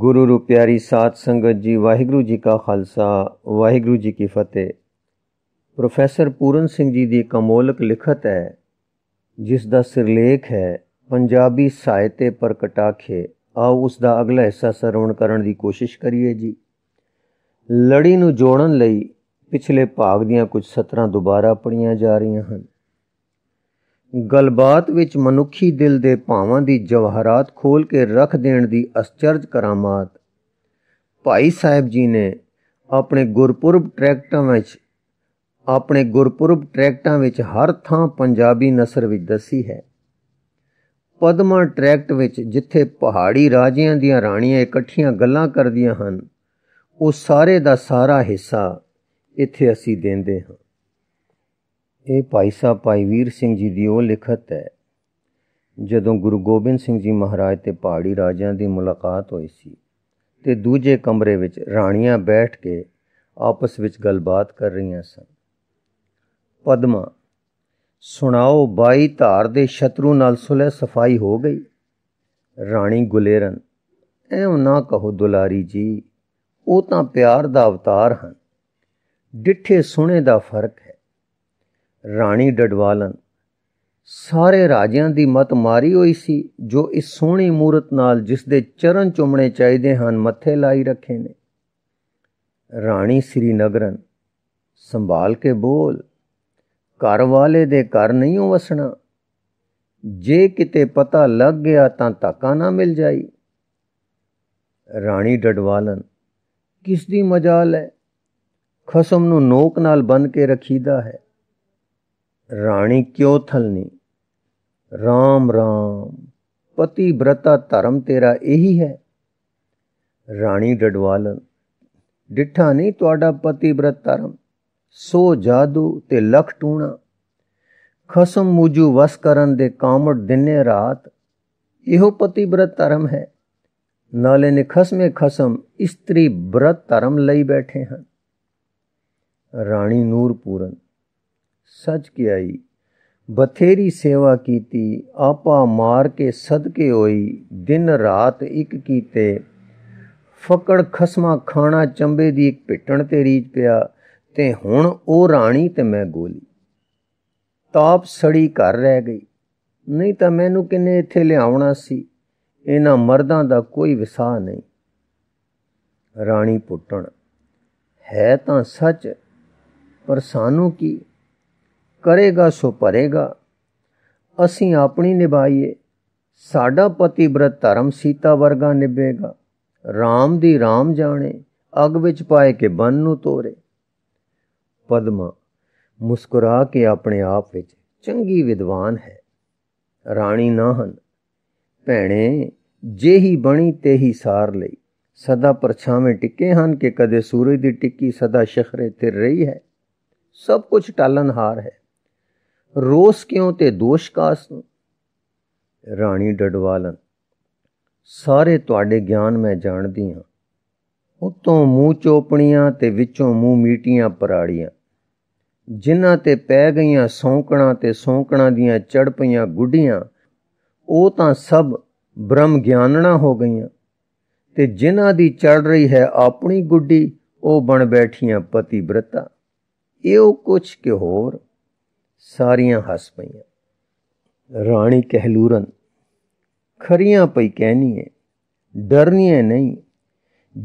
ਗੁਰੂ ਰੂਪਿਆਰੀ ਸਾਧ ਸੰਗਤ ਜੀ ਵਾਹਿਗੁਰੂ ਜੀ ਕਾ ਖਾਲਸਾ ਵਾਹਿਗੁਰੂ ਜੀ ਕੀ ਫਤਿਹ ਪ੍ਰੋਫੈਸਰ ਪੂਰਨ ਸਿੰਘ ਜੀ ਦੀ ਕਮੋਲਕ ਲਿਖਤ ਹੈ ਜਿਸ ਦਾ ਸਿਰਲੇਖ ਹੈ ਪੰਜਾਬੀ ਸਾਹਿਤੇ ਪਰ ਆਓ ਉਸ ਦਾ ਅਗਲਾ ਹਿੱਸਾ ਸਰਵਣ ਕਰਨ ਦੀ ਕੋਸ਼ਿਸ਼ ਕਰੀਏ ਜੀ ਲੜੀ ਨੂੰ ਜੋੜਨ ਲਈ ਪਿਛਲੇ ਭਾਗ ਦੀਆਂ ਕੁਝ ਸਤਰਾਂ ਦੁਬਾਰਾ ਪੜੀਆਂ ਜਾ ਰਹੀਆਂ ਹਨ ਗਲਬਾਤ ਵਿੱਚ ਮਨੁੱਖੀ ਦਿਲ ਦੇ ਭਾਵਾਂ ਦੀ ਜਵਾਹਰਾਤ ਖੋਲ ਕੇ ਰੱਖ ਦੇਣ ਦੀ ਅਸਚਰਜ ਕਰਾਮਾਤ ਭਾਈ ਸਾਹਿਬ ਜੀ ਨੇ ਆਪਣੇ ਗੁਰਪੁਰਬ ਟ੍ਰੈਕਟਾਂ ਵਿੱਚ ਆਪਣੇ ਗੁਰਪੁਰਬ ਟ੍ਰੈਕਟਾਂ ਵਿੱਚ ਹਰ ਥਾਂ ਪੰਜਾਬੀ ਨਸਰ ਵਿੱਚ ਦੱਸੀ ਹੈ ਪਦਮਾ ਟ੍ਰੈਕਟ ਵਿੱਚ ਜਿੱਥੇ ਪਹਾੜੀ ਰਾਜਿਆਂ ਦੀਆਂ ਰਾਣੀਆਂ ਇਕੱਠੀਆਂ ਗੱਲਾਂ ਕਰਦੀਆਂ ਹਨ ਉਹ ਸਾਰੇ ਦਾ ਸਾਰਾ ਹਿੱਸਾ ਇੱਥੇ ਅਸੀਂ ਦਿੰਦੇ ਹਾਂ ਇਹ ਭਾਈ ਸਾਹਿਬ ਭਾਈ ਵੀਰ ਸਿੰਘ ਜੀ ਦੀ ਉਹ ਲਿਖਤ ਹੈ ਜਦੋਂ ਗੁਰੂ ਗੋਬਿੰਦ ਸਿੰਘ ਜੀ ਮਹਾਰਾਜ ਤੇ ਪਹਾੜੀ ਰਾਜਿਆਂ ਦੀ ਮੁਲਾਕਾਤ ਹੋਈ ਸੀ ਤੇ ਦੂਜੇ ਕਮਰੇ ਵਿੱਚ ਰਾਣੀਆਂ ਬੈਠ ਕੇ ਆਪਸ ਵਿੱਚ ਗੱਲਬਾਤ ਕਰ ਰਹੀਆਂ ਸਨ ਪਦਮਾ ਸੁਣਾਓ ਬਾਈ ਧਾਰ ਦੇ ਸ਼ਤਰੂ ਨਾਲ ਸੁਲਹਿ ਸਫਾਈ ਹੋ ਗਈ ਰਾਣੀ ਗੁਲੇਰਨ ਐਉਂ ਨਾ ਕਹੋ ਦੁਲਾਰੀ ਜੀ ਉਹ ਤਾਂ ਪਿਆਰ ਦਾ ਅਵਤਾਰ ਹਨ ਡਿੱਠੇ ਸੁਣੇ ਦਾ ਫਰਕ ਰਾਣੀ ਡਡਵਾਲਨ ਸਾਰੇ ਰਾਜਿਆਂ ਦੀ ਮਤ ਮਾਰੀ ਹੋਈ ਸੀ ਜੋ ਇਸ ਸੋਹਣੀ ਮੂਰਤ ਨਾਲ ਜਿਸ ਦੇ ਚਰਨ ਚੁੰਮਣੇ ਚਾਹੀਦੇ ਹਨ ਮੱਥੇ ਲਾਈ ਰੱਖੇ ਨੇ ਰਾਣੀ ਸ੍ਰੀ ਨਗਰਨ ਸੰਭਾਲ ਕੇ ਬੋਲ ਘਰ ਵਾਲੇ ਦੇ ਘਰ ਨਹੀਂ ਵਸਣਾ ਜੇ ਕਿਤੇ ਪਤਾ ਲੱਗ ਗਿਆ ਤਾਂ ਧੱਕਾ ਨਾ ਮਿਲ ਜਾਈ ਰਾਣੀ ਡਡਵਾਲਨ ਕਿਸ ਦੀ ਮਜਾਲ ਹੈ ਖਸਮ ਨੂੰ ਨੋਕ ਨਾਲ ਬੰਨ ਕੇ ਰੱਖੀਦਾ ਹੈ ਰਾਣੀ ਕਿਉ ਥਲਨੀ RAM RAM ਪਤੀ ਬ੍ਰਤਾ ਧਰਮ ਤੇਰਾ ਇਹੀ ਹੈ ਰਾਣੀ ਡਡਵਾਲ ਡਿੱਠਾ ਨਹੀਂ ਤੁਹਾਡਾ ਪਤੀ ਬ੍ਰਤ ਧਰਮ ਸੋ ਜਾਦੂ ਤੇ ਲਖ ਟੂਣਾ ਖਸਮ ਮੂਜੂ ਵਸ ਕਰਨ ਦੇ ਕਾਮੜ ਦਿਨੇ ਰਾਤ ਇਹੋ ਪਤੀ ਬ੍ਰਤ ਧਰਮ ਹੈ ਨਾਲੇ ਨੇ ਖਸਮੇ ਖਸਮ ਇਸਤਰੀ ਬ੍ਰਤ ਧਰਮ ਲਈ ਬੈਠੇ ਹਨ ਰਾਣੀ ਨੂਰਪੂਰਨ ਸੱਚ ਕੇ ਆਈ ਬਥੇਰੀ ਸੇਵਾ ਕੀਤੀ ਆਪਾ ਮਾਰ ਕੇ ਸਦਕੇ ਹੋਈ ਦਿਨ ਰਾਤ ਇੱਕ ਕੀਤੇ ਫਕੜ ਖਸਮਾ ਖਾਣਾ ਚੰਬੇ ਦੀ ਇੱਕ ਪਿੱਟਣ ਤੇ ਰੀਜ ਪਿਆ ਤੇ ਹੁਣ ਉਹ ਰਾਣੀ ਤੇ ਮੈਂ ਗੋਲੀ ਤਾਪ ਸੜੀ ਘਰ ਰਹਿ ਗਈ ਨਹੀਂ ਤਾਂ ਮੈਨੂੰ ਕਿੰਨੇ ਇੱਥੇ ਲਿਆਉਣਾ ਸੀ ਇਹਨਾਂ ਮਰਦਾਂ ਦਾ ਕੋਈ ਵਿਸਾਹ ਨਹੀਂ ਰਾਣੀ ਪੁੱਟਣ ਹੈ ਤਾਂ ਸੱਚ ਪਰ ਸਾਨੂੰ ਕੀ ਕਰੇਗਾ ਸੋ ਭਰੇਗਾ ਅਸੀਂ ਆਪਣੀ ਨਿਭਾਈਏ ਸਾਡਾ ਪਤੀ ਬ੍ਰਤ ਧਰਮ ਸੀਤਾ ਵਰਗਾ ਨਿਭੇਗਾ RAM ਦੀ RAM ਜਾਣੇ ਅਗ ਵਿੱਚ ਪਾਏ ਕੇ ਬਨ ਨੂੰ ਤੋਰੇ ਪਦਮਾ ਮੁਸਕਰਾ ਕੇ ਆਪਣੇ ਆਪ ਵਿੱਚ ਚੰਗੀ ਵਿਦਵਾਨ ਹੈ ਰਾਣੀ ਨਾ ਹਨ ਭੈਣੇ ਜੇ ਹੀ ਬਣੀ ਤੇ ਹੀ ਸਾਰ ਲਈ ਸਦਾ ਪਰਛਾਵੇਂ ਟਿੱਕੇ ਹਨ ਕਿ ਕਦੇ ਸੂਰਜ ਦੀ ਟਿੱਕੀ ਸਦਾ ਸ਼ਖਰੇ ਤੇ ਰਹੀ ਹੈ ਸਭ ਕੁਝ ਟਾਲਨਹਾਰ ਹੈ ਰੋਸ ਕਿਉਂ ਤੇ ਦੋਸ਼ ਕਾਸ ਨੂੰ ਰਾਣੀ ਡਡਵਾਲਨ ਸਾਰੇ ਤੁਹਾਡੇ ਗਿਆਨ ਮੈਂ ਜਾਣਦੀ ਹਾਂ ਉਤੋਂ ਮੂੰਹ ਚੋਪਣੀਆਂ ਤੇ ਵਿੱਚੋਂ ਮੂੰਹ ਮੀਟੀਆਂ ਪਰਾੜੀਆਂ ਜਿਨ੍ਹਾਂ ਤੇ ਪੈ ਗਈਆਂ ਸੌਂਕਣਾ ਤੇ ਸੌਂਕਣਾ ਦੀਆਂ ਚੜ ਪਈਆਂ ਗੁੱਡੀਆਂ ਉਹ ਤਾਂ ਸਭ ਬ੍ਰਹਮ ਗਿਆਨਣਾ ਹੋ ਗਈਆਂ ਤੇ ਜਿਨ੍ਹਾਂ ਦੀ ਚੜ ਰਹੀ ਹੈ ਆਪਣੀ ਗੁੱਡੀ ਉਹ ਬਣ ਬੈਠੀਆਂ ਪਤੀ ਬ੍ਰਤਾ ਇਹੋ ਕੁਛ ਕਿ ਹੋਰ ਸਾਰੀਆਂ ਹੱਸ ਪਈਆਂ ਰਾਣੀ ਕਹਿਲੂਰਨ ਖਰੀਆਂ ਪਈ ਡਰਨੀ ਡਰਨੀਏ ਨਹੀਂ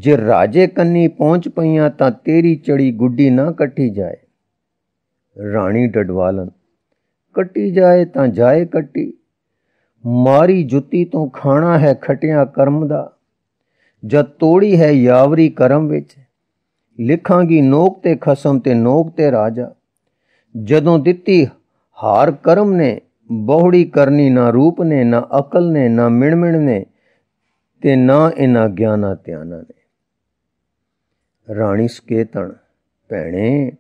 ਜੇ ਰਾਜੇ ਕੰਨੀ ਪਹੁੰਚ ਪਈਆਂ ਤਾਂ ਤੇਰੀ ਚੜੀ ਗੁੱਡੀ ਨਾ ਕੱਟੀ ਜਾਏ ਰਾਣੀ ਡਡਵਾਲਨ ਕੱਟੀ ਜਾਏ ਤਾਂ ਜਾਏ ਕੱਟੀ ਮਾਰੀ ਜੁੱਤੀ ਤੋਂ ਖਾਣਾ ਹੈ ਖਟਿਆ ਕਰਮ ਦਾ ਜਦ ਤੋੜੀ ਹੈ ਯਾਵਰੀ ਕਰਮ ਵਿੱਚ ਲਿਖਾਂਗੀ ਨੋਕ ਤੇ ਖਸਮ ਤੇ ਨੋਕ ਤੇ ਰਾਜਾ ਜਦੋਂ ਦਿੱਤੀ ਹਾਰ ਕਰਮ ਨੇ ਬਹੁੜੀ ਕਰਨੀ ਨਾ ਰੂਪ ਨੇ ਨਾ ਅਕਲ ਨੇ ਨਾ ਮਿਣਮਿਣ ਨੇ ਤੇ ਨਾ ਇਹਨਾਂ ਗਿਆਨਾਂ ਧਿਆਨਾਂ ਨੇ ਰਾਣੀ ਸਕੇਤਣ ਭੈਣੇ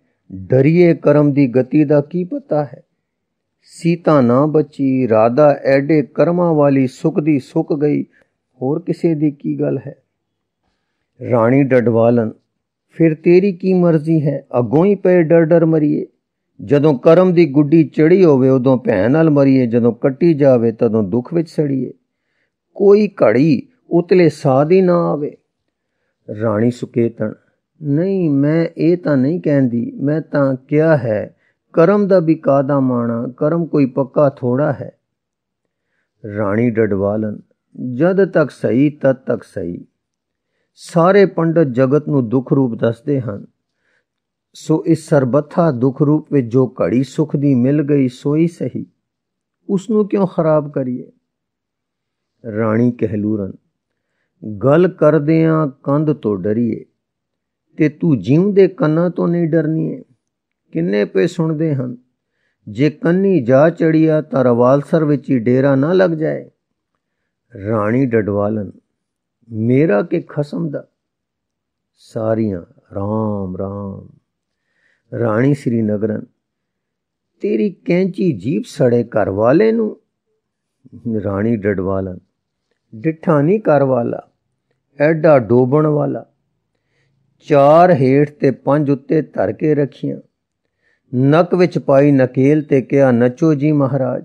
ਡਰੀਏ ਕਰਮ ਦੀ ਗਤੀ ਦਾ ਕੀ ਪਤਾ ਹੈ ਸੀਤਾ ਨਾ ਬਚੀ ਰਾਧਾ ਐਡੇ ਕਰਮਾਂ ਵਾਲੀ ਸੁਖ ਦੀ ਸੁੱਕ ਗਈ ਹੋਰ ਕਿਸੇ ਦੀ ਕੀ ਗੱਲ ਹੈ ਰਾਣੀ ਡਡਵਾਲਨ ਫਿਰ ਤੇਰੀ ਕੀ ਮਰਜ਼ੀ ਹੈ ਅਗੋਂ ਹੀ ਪਏ ਡਰ ਡਰ ਮਰੀਏ ਜਦੋਂ ਕਰਮ ਦੀ ਗੁੱਡੀ ਚੜੀ ਹੋਵੇ ਉਦੋਂ ਭੈਣ ਨਾਲ ਮਰੀਏ ਜਦੋਂ ਕੱਟੀ ਜਾਵੇ ਤਦੋਂ ਦੁੱਖ ਵਿੱਚ ਸੜੀਏ ਕੋਈ ਘੜੀ ਉਤਲੇ ਸਾਦੀ ਨਾ ਆਵੇ ਰਾਣੀ ਸੁਕੇਤਨ ਨਹੀਂ ਮੈਂ ਇਹ ਤਾਂ ਨਹੀਂ ਕਹਿੰਦੀ ਮੈਂ ਤਾਂ ਕਿਹਾ ਹੈ ਕਰਮ ਦਾ ਵੀ ਕਾਦਾ ਮਾਣਾ ਕਰਮ ਕੋਈ ਪੱਕਾ ਥੋੜਾ ਹੈ ਰਾਣੀ ਡਡਵਾਲਨ ਜਦ ਤੱਕ ਸਹੀ ਤਦ ਤੱਕ ਸਹੀ ਸਾਰੇ ਪੰਡਤ ਜਗਤ ਨੂੰ ਦੁੱਖ ਰੂਪ ਦੱਸਦੇ ਹਨ ਸੋ ਇਸ ਸਰਬੱਥਾ ਦੁਖ ਰੂਪ ਵਿੱਚ ਜੋ ਘੜੀ ਸੁਖ ਦੀ ਮਿਲ ਗਈ ਸੋਈ ਸਹੀ ਉਸ ਨੂੰ ਕਿਉਂ ਖਰਾਬ ਕਰੀਏ ਰਾਣੀ ਕਹਿਲੂਰਨ ਗੱਲ ਕਰਦਿਆਂ ਕੰਧ ਤੋਂ ਡਰੀਏ ਤੇ ਤੂੰ ਜਿਉਂਦੇ ਕੰਨਾਂ ਤੋਂ ਨਹੀਂ ਡਰਨੀਏ ਕਿੰਨੇ ਪੇ ਸੁਣਦੇ ਹਨ ਜੇ ਕੰਨੀ ਜਾ ਚੜੀਆ ਤਾਂ ਰਵਾਲਸਰ ਵਿੱਚ ਹੀ ਡੇਰਾ ਨਾ ਲੱਗ ਜਾਏ ਰਾਣੀ ਡਡਵਾਲਨ ਮੇਰਾ ਕਿ ਖਸਮ ਦਾ ਸਾਰੀਆਂ ਰਾਮ ਰਾਮ ਰਾਣੀ ਸ੍ਰੀ ਨਗਰਨ ਤੇਰੀ ਕੈਂਚੀ ਜੀਬ ਸੜੇ ਘਰ ਵਾਲੇ ਨੂੰ ਰਾਣੀ ਡਡਵਾਲਾ ਡਿੱਠਾ ਨਹੀਂ ਕਰ ਵਾਲਾ ਐਡਾ ਡੋਬਣ ਵਾਲਾ ਚਾਰ ਹੇਠ ਤੇ ਪੰਜ ਉੱਤੇ ਧਰ ਕੇ ਰੱਖੀਆਂ ਨੱਕ ਵਿੱਚ ਪਾਈ ਨਕੇਲ ਤੇ ਕਿਹਾ ਨੱਚੋ ਜੀ ਮਹਾਰਾਜ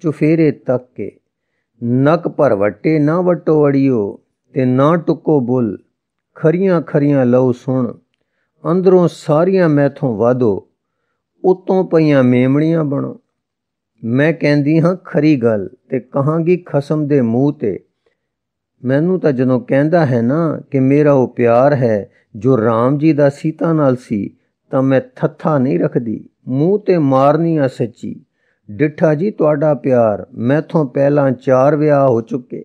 ਚੁਫੇਰੇ ਤੱਕ ਕੇ ਨੱਕ ਪਰ ਵਟੇ ਨਾ ਵਟੋ ਅੜਿਓ ਤੇ ਨਾ ਟੁਕੋ ਬੁੱਲ ਖਰੀਆਂ ਖਰੀਆਂ ਲਓ ਸੁਣ ਅੰਦਰੋਂ ਸਾਰੀਆਂ ਮੈਥੋਂ ਵਾਦੋ ਉਤੋਂ ਪਈਆਂ ਮੇਮਣੀਆਂ ਬਣੋ ਮੈਂ ਕਹਿੰਦੀ ਹਾਂ ਖਰੀ ਗੱਲ ਤੇ ਕਹਾਂਗੀ ਖਸਮ ਦੇ ਮੂੰਹ ਤੇ ਮੈਨੂੰ ਤਾਂ ਜਦੋਂ ਕਹਿੰਦਾ ਹੈ ਨਾ ਕਿ ਮੇਰਾ ਉਹ ਪਿਆਰ ਹੈ ਜੋ RAM ਜੀ ਦਾ ਸੀਤਾ ਨਾਲ ਸੀ ਤਾਂ ਮੈਂ ਥੱਥਾ ਨਹੀਂ ਰੱਖਦੀ ਮੂੰਹ ਤੇ ਮਾਰਨੀ ਆ ਸੱਚੀ ਡਿੱਠਾ ਜੀ ਤੁਹਾਡਾ ਪਿਆਰ ਮੈਥੋਂ ਪਹਿਲਾਂ ਚਾਰ ਵਿਆਹ ਹੋ ਚੁੱਕੇ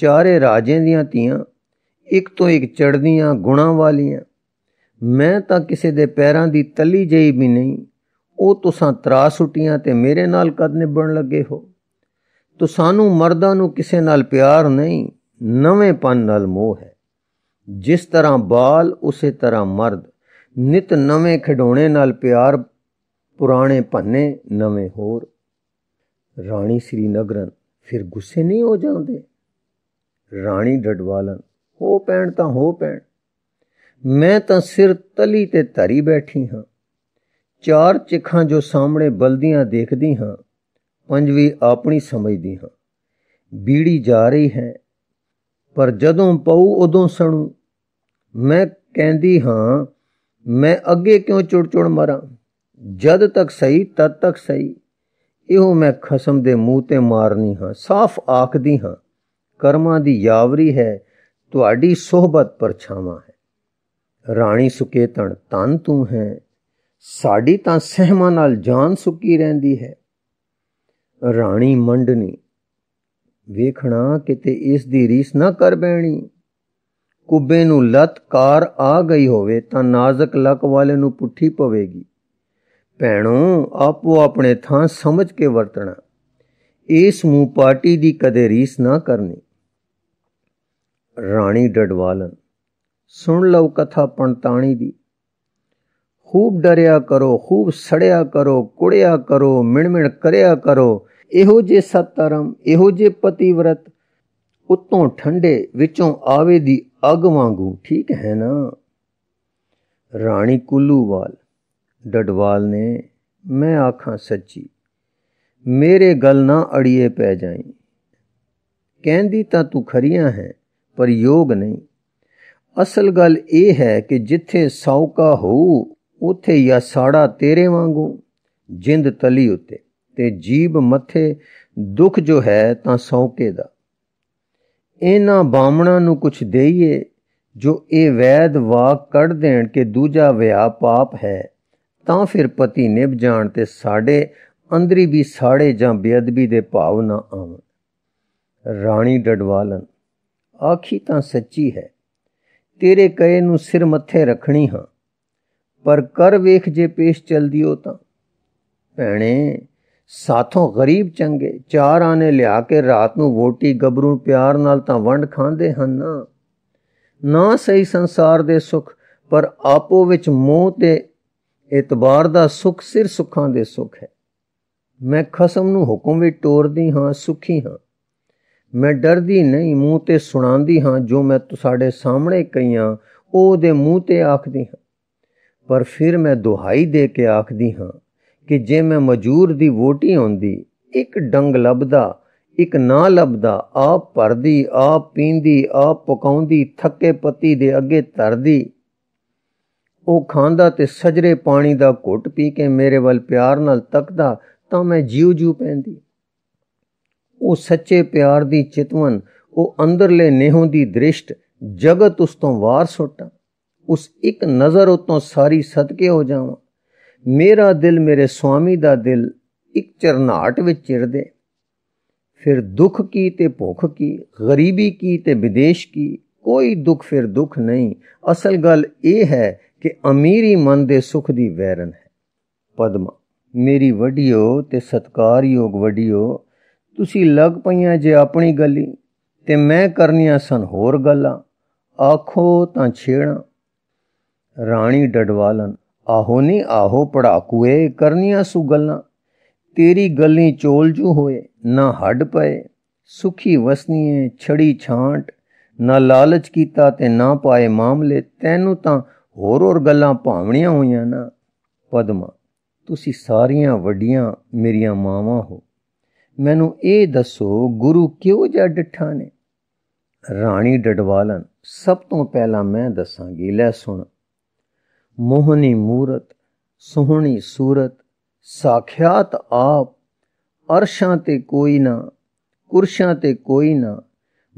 ਚਾਰੇ ਰਾਜੇ ਦੀਆਂ ਧੀਆਂ ਇੱਕ ਤੋਂ ਇੱਕ ਚੜਦੀਆਂ ਗੁਣਾ ਵਾਲੀਆਂ ਮੈਂ ਤਾਂ ਕਿਸੇ ਦੇ ਪੈਰਾਂ ਦੀ ਤਲੀ ਜਈ ਵੀ ਨਹੀਂ ਉਹ ਤੁਸਾਂ ਤਰਾਸ ਉਟੀਆਂ ਤੇ ਮੇਰੇ ਨਾਲ ਕਦ ਨਿਭਣ ਲੱਗੇ ਹੋ ਤੁਸਾਂ ਨੂੰ ਮਰਦਾਂ ਨੂੰ ਕਿਸੇ ਨਾਲ ਪਿਆਰ ਨਹੀਂ ਨਵੇਂ ਪੰਨ ਨਾਲ ਮੋਹ ਹੈ ਜਿਸ ਤਰ੍ਹਾਂ ਬਾਲ ਉਸੇ ਤਰ੍ਹਾਂ ਮਰਦ ਨਿਤ ਨਵੇਂ ਖਿਡੌਣੇ ਨਾਲ ਪਿਆਰ ਪੁਰਾਣੇ ਭੰਨੇ ਨਵੇਂ ਹੋਰ ਰਾਣੀ ਸ੍ਰੀ ਫਿਰ ਗੁੱਸੇ ਨਹੀਂ ਹੋ ਜਾਂਦੇ ਰਾਣੀ ਡਡਵਾਲਨ ਹੋ ਪੈਣ ਤਾਂ ਹੋ ਪੈਣ ਮੈਂ ਤਾਂ ਸਿਰ ਤਲੀ ਤੇ ਧਰੀ ਬੈਠੀ ਹਾਂ ਚਾਰ ਚਿਖਾਂ ਜੋ ਸਾਹਮਣੇ ਬਲਦੀਆਂ ਦੇਖਦੀ ਹਾਂ ਪੰਜਵੀਂ ਆਪਣੀ ਸਮਝਦੀ ਹਾਂ ਬੀੜੀ ਜਾ ਰਹੀ ਹੈ ਪਰ ਜਦੋਂ ਪਉ ਉਦੋਂ ਸਣੂ ਮੈਂ ਕਹਿੰਦੀ ਹਾਂ ਮੈਂ ਅੱਗੇ ਕਿਉਂ ਚੁੜਚੁੜ ਮਰਾਂ ਜਦ ਤੱਕ ਸਹੀ ਤਦ ਤੱਕ ਸਹੀ ਇਹੋ ਮੈਂ ਖਸਮ ਦੇ ਮੂੰਹ ਤੇ ਮਾਰਨੀ ਹਾਂ ਸਾਫ਼ ਆਖਦੀ ਹਾਂ ਕਰਮਾਂ ਦੀ ਯਾਵਰੀ ਹੈ ਤੁਹਾਡੀ ਸਹਬਤ ਪਰਛਾਵਾਂ ਹੈ ਰਾਣੀ ਸੁਕੇਤਣ ਤਨ ਤੂੰ ਹੈ ਸਾਡੀ ਤਾਂ ਸਹਿਮਾ ਨਾਲ ਜਾਨ ਸੁੱਕੀ ਰਹਿੰਦੀ ਹੈ ਰਾਣੀ ਮੰਡਨੀ ਵੇਖਣਾ ਕਿਤੇ ਇਸ ਦੀ ਰੀਸ ਨਾ ਕਰ ਬੈਣੀ ਕੁੱਬੇ ਨੂੰ ਲਤਕਾਰ ਆ ਗਈ ਹੋਵੇ ਤਾਂ ਨਾਜ਼ਕ ਲਕ ਵਾਲੇ ਨੂੰ ਪੁੱਠੀ ਪਵੇਗੀ ਭੈਣੋ ਆਪੋ ਆਪਣੇ ਥਾਂ ਸਮਝ ਕੇ ਵਰਤਣਾ ਇਸ ਮੂੰਹ ਪਾਰਟੀ ਦੀ ਕਦੇ ਰੀਸ ਨਾ ਕਰਨੀ ਰਾਣੀ ਡਡਵਾਲਨ ਸੁਣ ਲਓ ਕਥਾ ਪੰਤਾਣੀ ਦੀ ਖੂਬ ਡਰਿਆ ਕਰੋ ਖੂਬ ਸੜਿਆ ਕਰੋ ਕੁੜਿਆ ਕਰੋ ਮਿਣਮਿਣ ਕਰਿਆ ਕਰੋ ਇਹੋ ਜੇ ਸਤਰਮ ਇਹੋ ਜੇ ਪਤੀਵਰਤ ਉਤੋਂ ਠੰਡੇ ਵਿੱਚੋਂ ਆਵੇ ਦੀ ਅਗ ਵਾਂਗੂ ਠੀਕ ਹੈ ਨਾ ਰਾਣੀ ਕੁੱਲੂਵਾਲ ਡਡਵਾਲ ਨੇ ਮੈਂ ਆਖਾਂ ਸੱਚੀ ਮੇਰੇ ਗਲ ਨਾ ਅੜੀਏ ਪੈ ਜਾਈ ਕਹਿੰਦੀ ਤਾਂ ਤੂੰ ਖਰੀਆਂ ਹੈ ਪਰ ਯੋਗ ਨਹੀਂ ਅਸਲ ਗੱਲ ਇਹ ਹੈ ਕਿ ਜਿੱਥੇ ਸੌਕਾ ਹੋ ਉਥੇ ਯਾ ਸਾੜਾ ਤੇਰੇ ਵਾਂਗੂ ਜਿੰਦ ਤਲੀ ਉਤੇ ਤੇ ਜੀਬ ਮੱਥੇ ਦੁੱਖ ਜੋ ਹੈ ਤਾਂ ਸੌਕੇ ਦਾ ਇਹਨਾਂ ਬਾਮਣਾ ਨੂੰ ਕੁਛ ਦੇਈਏ ਜੋ ਇਹ ਵੈਦ ਵਾਕ ਕੱਢ ਦੇਣ ਕਿ ਦੂਜਾ ਵਿਆਹ ਪਾਪ ਹੈ ਤਾਂ ਫਿਰ ਪਤੀ ਨਿਭ ਜਾਣ ਤੇ ਸਾਡੇ ਅੰਦਰੀ ਵੀ ਸਾੜੇ ਜਾਂ ਬੇਅਦਬੀ ਦੇ ਭਾਵ ਨਾ ਆਵਣ ਰਾਣੀ ਡਡਵਾਲਨ ਆਖੀ ਤਾਂ ਸੱਚੀ ਹੈ ਤੇਰੇ ਕਹੇ ਨੂੰ ਸਿਰ ਮੱਥੇ ਰੱਖਣੀ ਹਾਂ ਪਰ ਕਰ ਵੇਖ ਜੇ ਪੇਸ਼ ਚਲਦੀ ਹੋ ਤਾਂ ਭੈਣੇ ਸਾਥੋਂ ਗਰੀਬ ਚੰਗੇ ਚਾਰ ਆਨੇ ਲਿਆ ਕੇ ਰਾਤ ਨੂੰ ਵੋਟੀ ਗਬਰੂ ਪਿਆਰ ਨਾਲ ਤਾਂ ਵੰਡ ਖਾਂਦੇ ਹਨ ਨਾ ਨਾ ਸਹੀ ਸੰਸਾਰ ਦੇ ਸੁਖ ਪਰ ਆਪੋ ਵਿੱਚ ਮੋਹ ਤੇ ਇਤਬਾਰ ਦਾ ਸੁਖ ਸਿਰ ਸੁਖਾਂ ਦੇ ਸੁਖ ਹੈ ਮੈਂ ਖਸਮ ਨੂੰ ਹੁਕਮ ਵੀ ਟੋਰਦੀ ਹਾਂ ਸੁਖੀ ਹਾਂ ਮੈਂ ਡਰਦੀ ਨਹੀਂ ਮੂੰਹ ਤੇ ਸੁਣਾਉਂਦੀ ਹਾਂ ਜੋ ਮੈਂ ਤੁਹਾਡੇ ਸਾਹਮਣੇ ਕਈਆਂ ਉਹਦੇ ਮੂੰਹ ਤੇ ਆਖਦੀ ਹਾਂ ਪਰ ਫਿਰ ਮੈਂ ਦੁਹਾਈ ਦੇ ਕੇ ਆਖਦੀ ਹਾਂ ਕਿ ਜੇ ਮੈਂ ਮਜੂਰ ਦੀ ਵੋਟੀ ਹੁੰਦੀ ਇੱਕ ਡੰਗ ਲੱਭਦਾ ਇੱਕ ਨਾ ਲੱਭਦਾ ਆਪ ਭਰਦੀ ਆਪ ਪੀਂਦੀ ਆਪ ਪਕਾਉਂਦੀ ਥੱਕੇ ਪਤੀ ਦੇ ਅੱਗੇ ਧਰਦੀ ਉਹ ਖਾਂਦਾ ਤੇ ਸਜਰੇ ਪਾਣੀ ਦਾ ਘੁੱਟ ਪੀ ਕੇ ਮੇਰੇ ਵੱਲ ਪਿਆਰ ਨਾਲ ਤੱਕਦਾ ਤਾਂ ਮੈਂ ਜੀਉ ਜੂ ਪੈਂਦੀ ਉਹ ਸੱਚੇ ਪਿਆਰ ਦੀ ਚਿਤਵਨ ਉਹ ਅੰਦਰਲੇ ਨੇਹੋਂ ਦੀ ਦ੍ਰਿਸ਼ਟ ਜਗਤ ਉਸ ਤੋਂ ਵਾਰ ਸੋਟਾ ਉਸ ਇੱਕ ਨਜ਼ਰ ਉਤੋਂ ਸਾਰੀ ਸਦਕੇ ਹੋ ਜਾਵਾਂ ਮੇਰਾ ਦਿਲ ਮੇਰੇ ਸੁਆਮੀ ਦਾ ਦਿਲ ਇੱਕ ਚਰਨਾਟ ਵਿੱਚ ਚਿਰਦੇ ਫਿਰ ਦੁੱਖ ਕੀ ਤੇ ਭੁੱਖ ਕੀ ਗਰੀਬੀ ਕੀ ਤੇ ਵਿਦੇਸ਼ ਕੀ ਕੋਈ ਦੁੱਖ ਫਿਰ ਦੁੱਖ ਨਹੀਂ ਅਸਲ ਗੱਲ ਇਹ ਹੈ ਕਿ ਅਮੀਰੀ ਮਨ ਦੇ ਸੁਖ ਦੀ ਵੈਰਨ ਹੈ ਪਦਮ ਮੇਰੀ ਵਡਿਓ ਤੇ ਸਤਕਾਰਯੋਗ ਵਡਿਓ ਤੁਸੀਂ ਲੱਗ ਪਈਆਂ ਜੇ ਆਪਣੀ ਗੱਲੀ ਤੇ ਮੈਂ ਕਰਨੀਆਂ ਸਨ ਹੋਰ ਗੱਲਾਂ ਆਖੋ ਤਾਂ ਛੇੜਾ ਰਾਣੀ ਡਡਵਾਲਨ ਆਹੋ ਨਹੀਂ ਆਹੋ ਪੜਾਕੂਏ ਕਰਨੀਆਂ ਸੁ ਗੱਲਾਂ ਤੇਰੀ ਗੱਲੀ ਚੋਲਜੂ ਹੋਏ ਨਾ ਹੱਡ ਪਏ ਸੁਖੀ ਵਸਨੀਏ ਛੜੀ ਛਾਂਟ ਨਾ ਲਾਲਚ ਕੀਤਾ ਤੇ ਨਾ ਪਾਏ ਮਾਮਲੇ ਤੈਨੂੰ ਤਾਂ ਹੋਰ ਹੋਰ ਗੱਲਾਂ ਭਾਵਣੀਆਂ ਹੋਈਆਂ ਨਾ ਪਦਮਾ ਤੁਸੀਂ ਸਾਰੀਆਂ ਵੱਡੀਆਂ ਮੇਰੀਆਂ ਮਾਵਾਂ ਹੋ ਮੈਨੂੰ ਇਹ ਦੱਸੋ ਗੁਰੂ ਕਿਉਂ ਜਾ ਡਿੱਠਾ ਨੇ ਰਾਣੀ ਡਡਵਾਲਨ ਸਭ ਤੋਂ ਪਹਿਲਾਂ ਮੈਂ ਦੱਸਾਂਗੀ ਲੈ ਸੁਣ ਮੋਹਨੀ ਮੂਰਤ ਸੋਹਣੀ ਸੂਰਤ ਸਾਖਿਆਤ ਆਪ ਅਰਸ਼ਾਂ ਤੇ ਕੋਈ ਨਾ ਕੁਰਸ਼ਾਂ ਤੇ ਕੋਈ ਨਾ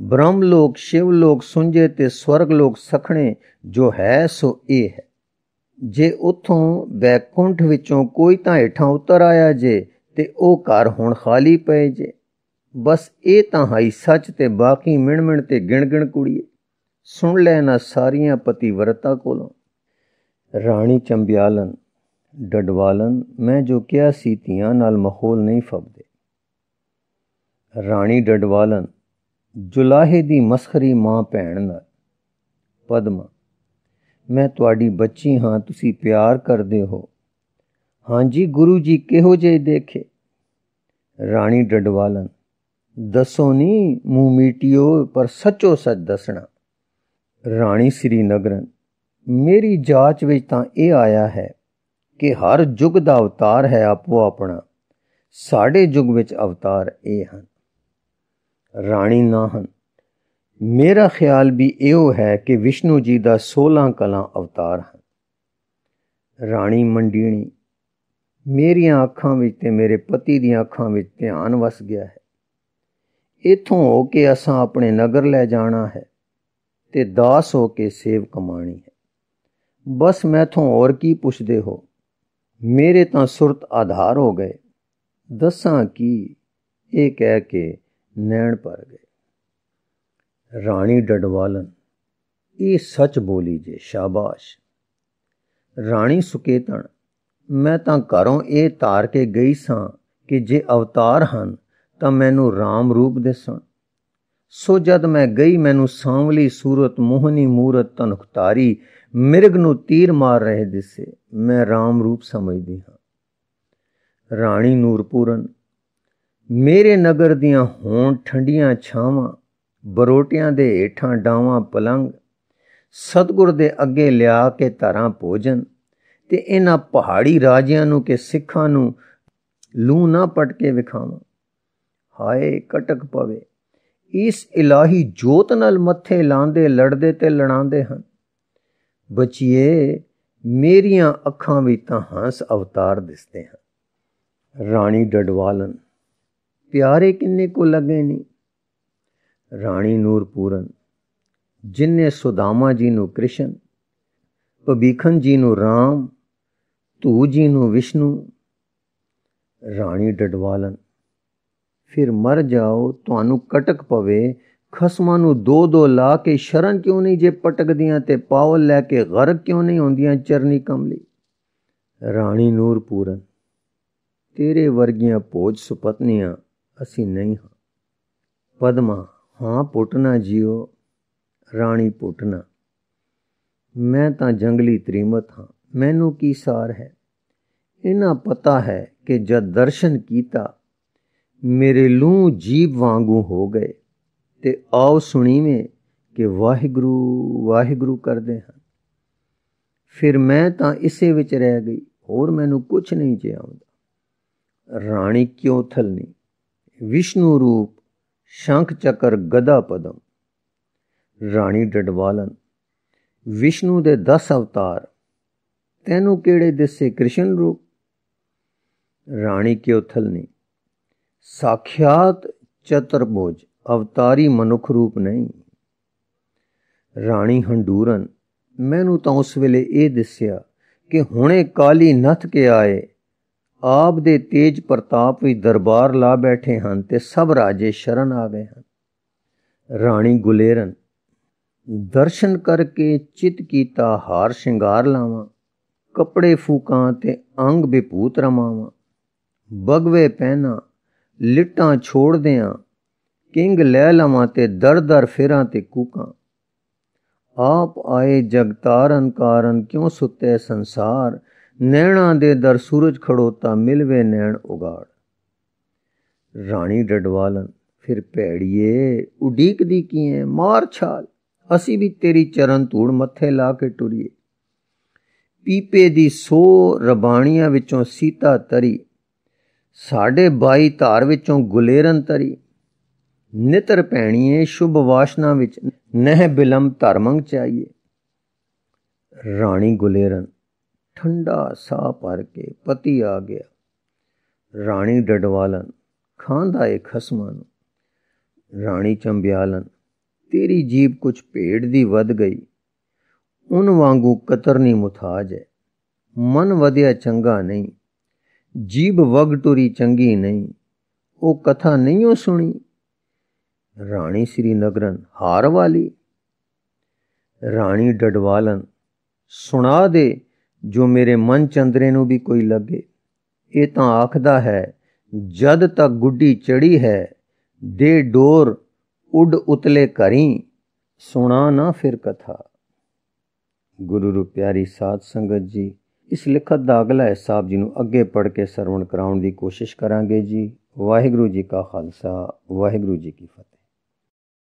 ਬ੍ਰਹਮ ਲੋਕ ਸ਼ਿਵ ਲੋਕ ਸੁੰਜੇ ਤੇ ਸਵਰਗ ਲੋਕ ਸਖਣੇ ਜੋ ਹੈ ਸੋ ਇਹ ਹੈ ਜੇ ਉਥੋਂ ਬੈਕੁੰਠ ਵਿੱਚੋਂ ਕੋਈ ਤਾਂ ਏਠਾਂ ਉਤਰ ਆਇਆ ਜੇ ਤੇ ਉਹ ਘਰ ਹੁਣ ਖਾਲੀ ਪਏ ਜੇ ਬਸ ਇਹ ਤਾਂ ਹਾਈ ਸੱਚ ਤੇ ਬਾਕੀ ਮਿਣ-ਮਿਣ ਤੇ ਗਿਣ-ਗਿਣ ਕੁੜੀਏ ਸੁਣ ਲੈ ਨਾ ਸਾਰੀਆਂ ਪਤੀ ਵਰਤਾ ਕੋਲੋਂ ਰਾਣੀ ਚੰਬਿਆਲਨ ਡਡਵਾਲਨ ਮੈਂ ਜੋ ਕਿਹਾ ਸੀ ਤੀਆਂ ਨਾਲ ਮਖੌਲ ਨਹੀਂ ਫਬਦੇ ਰਾਣੀ ਡਡਵਾਲਨ ਜੁਲਾਹੇ ਦੀ ਮਸਖਰੀ ਮਾਂ ਭੈਣ ਨਾਲ ਪਦਮ ਮੈਂ ਤੁਹਾਡੀ ਬੱਚੀ ਹਾਂ ਤੁਸੀਂ ਪਿਆਰ ਕਰਦੇ ਹੋ ਹਾਂਜੀ ਗੁਰੂ ਜੀ ਕਿਹੋ ਜੇ ਦੇਖੇ ਰਾਣੀ ਡਡਵਾਲਨ ਦੱਸੋ ਨਹੀਂ ਮੂੰਹ ਮੀਟਿਓ ਪਰ ਸੱਚੋ ਸੱਚ ਦੱਸਣਾ ਰਾਣੀ ਸ੍ਰੀ ਨਗਰਨ ਮੇਰੀ ਜਾਂਚ ਵਿੱਚ ਤਾਂ ਇਹ ਆਇਆ ਹੈ ਕਿ ਹਰ ਯੁੱਗ ਦਾ ਅਵਤਾਰ ਹੈ ਆਪੋ ਆਪਣਾ ਸਾਡੇ ਯੁੱਗ ਵਿੱਚ ਅਵਤਾਰ ਇਹ ਹਨ ਰਾਣੀ ਨਾਹਨ ਮੇਰਾ ਖਿਆਲ ਵੀ ਇਹੋ ਹੈ ਕਿ ਵਿਸ਼ਨੂੰ ਜੀ ਦਾ 16 ਕਲਾ ਅਵਤਾਰ ਹਨ ਰਾਣੀ ਮੰਡੀਣੀ ਮੇਰੀਆਂ ਅੱਖਾਂ ਵਿੱਚ ਤੇ ਮੇਰੇ ਪਤੀ ਦੀਆਂ ਅੱਖਾਂ ਵਿੱਚ ਧਿਆਨ ਵਸ ਗਿਆ ਹੈ ਇਥੋਂ ਹੋ ਕੇ ਅਸਾਂ ਆਪਣੇ ਨਗਰ ਲੈ ਜਾਣਾ ਹੈ ਤੇ ਦਾਸ ਹੋ ਕੇ ਸੇਵ ਕਮਾਣੀ ਹੈ ਬਸ ਮੈਥੋਂ ਹੋਰ ਕੀ ਪੁੱਛਦੇ ਹੋ ਮੇਰੇ ਤਾਂ ਸੁਰਤ ਆਧਾਰ ਹੋ ਗਏ ਦੱਸਾਂ ਕੀ ਇਹ ਕਹਿ ਕੇ ਨੈਣ ਪਰ ਗਏ ਰਾਣੀ ਡਡਵਾਲਨ ਇਹ ਸੱਚ ਬੋਲੀ ਜੇ ਸ਼ਾਬਾਸ਼ ਰਾਣੀ ਸੁਕੇਤਣ ਮੈਂ ਤਾਂ ਘਰੋਂ ਇਹ ਧਾਰ ਕੇ ਗਈ ਸਾਂ ਕਿ ਜੇ ਅਵਤਾਰ ਹਨ ਤਾਂ ਮੈਨੂੰ ਰਾਮ ਰੂਪ ਦੇਸਣ ਸੋ ਜਦ ਮੈਂ ਗਈ ਮੈਨੂੰ ਸਾਂਵਲੀ ਸੂਰਤ ਮੋਹਨੀ ਮੂਰਤ ਤਨੁਖਤਾਰੀ ਮਿਰਗ ਨੂੰ ਤੀਰ ਮਾਰ ਰਹੇ ਦਿਸੇ ਮੈਂ ਰਾਮ ਰੂਪ ਸਮਝਦੀ ਹਾਂ ਰਾਣੀ ਨੂਰਪੂਰਨ ਮੇਰੇ ਨਗਰ ਦੀਆਂ ਹੋਣ ਠੰਡੀਆਂ ਛਾਵਾਂ ਬਰੋਟਿਆਂ ਦੇ ਏਠਾਂ ਡਾਵਾਂ ਪਲੰਗ ਸਤਗੁਰ ਦੇ ਅੱਗੇ ਲਿਆ ਕੇ ਧਰਾਂ ਭੋਜਨ ਤੇ ਇਹਨਾਂ ਪਹਾੜੀ ਰਾਜਿਆਂ ਨੂੰ ਕਿ ਸਿੱਖਾਂ ਨੂੰ ਲੂ ਨਾ ਪਟਕੇ ਵਿਖਾਵਾਂ ਹਾਏ ਕਟਕ ਪਵੇ ਇਸ ਇਲਾਹੀ ਜੋਤ ਨਾਲ ਮੱਥੇ ਲਾਂਦੇ ਲੜਦੇ ਤੇ ਲੜਾਉਂਦੇ ਹਨ ਬਚੀਏ ਮੇਰੀਆਂ ਅੱਖਾਂ ਵਿੱਚ ਤਾਂ ਹੰਸ ਅਵਤਾਰ ਦਿਸਦੇ ਹਨ ਰਾਣੀ ਡਡਵਾਲਨ ਪਿਆਰੇ ਕਿੰਨੇ ਕੋ ਲੱਗੇ ਨਹੀਂ ਰਾਣੀ ਨੂਰਪੂਰਨ ਜਿਨਨੇ ਸੁਦਾਮਾ ਜੀ ਨੂੰ ਕ੍ਰਿਸ਼ਨ ਪਬੀਖਨ ਜੀ ਨੂੰ ਰਾਮ ਧੂ ਜੀ ਨੂੰ ਵਿਸ਼ਨੂੰ ਰਾਣੀ ਡਡਵਾਲਨ ਫਿਰ ਮਰ ਜਾਓ ਤੁਹਾਨੂੰ ਕਟਕ ਪਵੇ ਖਸਮਾਂ ਨੂੰ ਦੋ ਦੋ ਲਾ ਕੇ ਸ਼ਰਨ ਕਿਉਂ ਨਹੀਂ ਜੇ ਪਟਕਦੀਆਂ ਤੇ ਪਾਉ ਲੈ ਕੇ ਗਰਕ ਕਿਉਂ ਨਹੀਂ ਹੁੰਦੀਆਂ ਚਰਨੀ ਕਮਲੀ ਰਾਣੀ ਨੂਰਪੂਰਨ ਤੇਰੇ ਵਰਗੀਆਂ ਪੋਜ ਸੁਪਤਨੀਆਂ ਅਸੀਂ ਨਹੀਂ ਹਾਂ ਪਦਮਾ ਹਾਂ ਪੁੱਟਣਾ ਜੀਓ ਰਾਣੀ ਪੁੱਟਣਾ ਮੈਂ ਤਾਂ ਜੰਗਲੀ ਤ੍ਰਿਮਤ ਹਾਂ ਮੈਨੂੰ ਕੀ ਸਾਰ ਹੈ ਇਹਨਾਂ ਪਤਾ ਹੈ ਕਿ ਜਦ ਦਰਸ਼ਨ ਕੀਤਾ ਮੇਰੇ ਲੂ ਜੀਬ ਵਾਂਗੂ ਹੋ ਗਏ ਤੇ ਆਉ ਸੁਣੀਵੇਂ ਕਿ ਵਾਹਿਗੁਰੂ ਵਾਹਿਗੁਰੂ ਕਰਦੇ ਹਾਂ ਫਿਰ ਮੈਂ ਤਾਂ ਇਸੇ ਵਿੱਚ ਰਹਿ ਗਈ ਹੋਰ ਮੈਨੂੰ ਕੁਝ ਨਹੀਂ ਜੇ ਆਉਂਦਾ ਰਾਣੀ ਕਿਉਂ ਥਲਨੀ ਵਿਸ਼ਨੂ ਰੂਪ ਸ਼ੰਖ ਚੱਕਰ ਗਦਾ ਪਦਮ ਰਾਣੀ ਡਡਵਾਲਨ ਵਿਸ਼ਨੂ ਦੇ 10 ਅਵਤਾਰ ਤੈਨੂੰ ਕਿਹੜੇ ਦਿਸੇ ਕ੍ਰਿਸ਼ਨ ਰੂਪ ਰਾਣੀ ਕੇ ਉਥਲ ਨੇ ਸਾਖਿਆਤ ਚਤਰਭੁਜ ਅਵਤਾਰੀ ਮਨੁੱਖ ਰੂਪ ਨਹੀਂ ਰਾਣੀ ਹੰਡੂਰਨ ਮੈਨੂੰ ਤਾਂ ਉਸ ਵੇਲੇ ਇਹ ਦਿਸਿਆ ਕਿ ਹੁਣੇ ਕਾਲੀ ਨਥ ਕੇ ਆਏ ਆਪ ਦੇ ਤੇਜ ਪ੍ਰਤਾਪ ਵਿੱਚ ਦਰਬਾਰ ਲਾ ਬੈਠੇ ਹਨ ਤੇ ਸਭ ਰਾਜੇ ਸ਼ਰਨ ਆ ਗਏ ਹਨ ਰਾਣੀ ਗੁਲੇਰਨ ਦਰਸ਼ਨ ਕਰਕੇ ਚਿਤ ਕੀਤਾ ਹਾਰ ਸ਼ਿੰਗਾਰ ਲਾਵਾਂ ਕਪੜੇ ਫੂਕਾਂ ਤੇ ਅੰਗ ਬਿਪੂਤ ਰਮਾਵਾਂ ਬਗਵੇ ਪਹਿਨਾ ਲਿਟਾਂ ਛੋੜ ਦਿਆਂ ਕਿੰਗ ਲੈ ਲਵਾਂ ਤੇ ਦਰ ਦਰ ਫੇਰਾਂ ਤੇ ਕੂਕਾਂ ਆਪ ਆਏ ਜਗਤਾਰਨ ਕਾਰਨ ਕਿਉ ਸੁੱਤੇ ਸੰਸਾਰ ਨੈਣਾ ਦੇ ਦਰ ਸੂਰਜ ਖੜੋਤਾ ਮਿਲਵੇ ਨੈਣ ਉਗਾੜ ਰਾਣੀ ਡਡਵਾਲਨ ਫਿਰ ਭੈੜੀਏ ਉਡੀਕਦੀ ਕੀ ਹੈ ਮਾਰ ਛਾਲ ਅਸੀਂ ਵੀ ਤੇਰੀ ਚਰਨ ਧੂੜ ਮੱਥੇ ਲਾ ਕੇ ਟੁਰੀਏ ਪੀਪੇ ਦੀ ਸੋ ਰਬਾਣੀਆਂ ਵਿੱਚੋਂ ਸੀਤਾ ਤਰੀ ਸਾਡੇ 22 ਧਾਰ ਵਿੱਚੋਂ ਗੁਲੇਰਨ ਤਰੀ ਨਿਤਰ ਪੈਣੀਏ ਸ਼ੁਭ ਵਾਸ਼ਨਾ ਵਿੱਚ ਨਹਿ ਬਿਲੰਬ ਧਰਮੰਗ ਚਾਹੀਏ ਰਾਣੀ ਗੁਲੇਰਨ ਠੰਡਾ ਸਾਹ ਭਰ ਕੇ ਪਤੀ ਆ ਗਿਆ ਰਾਣੀ ਡਡਵਾਲਨ ਖਾਂਦਾ ਏ ਖਸਮਾਂ ਨੂੰ ਰਾਣੀ ਚੰਬਿਆਲਨ ਤੇਰੀ ਜੀਬ ਕੁਛ ਭੇਡ ਦੀ ਵੱਧ ਗਈ ਉਨ ਵਾਂਗੂ ਕਤਰ ਨਹੀਂ ਮੁਥਾਜ ਹੈ ਮਨ ਵਧਿਆ ਚੰਗਾ ਨਹੀਂ ਜੀਬ ਵਗ ਟੁਰੀ ਚੰਗੀ ਨਹੀਂ ਉਹ ਕਥਾ ਨਹੀਂ ਉਹ ਸੁਣੀ ਰਾਣੀ ਸ੍ਰੀ ਨਗਰਨ ਹਾਰ ਵਾਲੀ ਰਾਣੀ ਡਡਵਾਲਨ ਸੁਣਾ ਦੇ ਜੋ ਮੇਰੇ ਮਨ ਚੰਦਰੇ ਨੂੰ ਵੀ ਕੋਈ ਲੱਗੇ ਇਹ ਤਾਂ ਆਖਦਾ ਹੈ ਜਦ ਤੱਕ ਗੁੱਡੀ ਚੜੀ ਹੈ ਦੇ ਡੋਰ ਉੱਡ ਉਤਲੇ ਕਰੀ ਸੁਣਾ ਨਾ ਫਿਰ ਕਥਾ ਗੁਰੂ ਰੂ ਪਿਆਰੀ ਸਾਧ ਸੰਗਤ ਜੀ ਇਸ ਲਿਖਤ ਦਾ ਅਗਲਾ ਹਿੱਸਾ ਜੀ ਨੂੰ ਅੱਗੇ ਪੜ੍ਹ ਕੇ ਸਰਵਣ ਕਰਾਉਣ ਦੀ ਕੋਸ਼ਿਸ਼ ਕਰਾਂਗੇ ਜੀ ਵਾਹਿਗੁਰੂ ਜੀ ਕਾ ਖਾਲਸਾ ਵਾਹਿਗੁਰੂ ਜੀ ਕੀ ਫਤਿਹ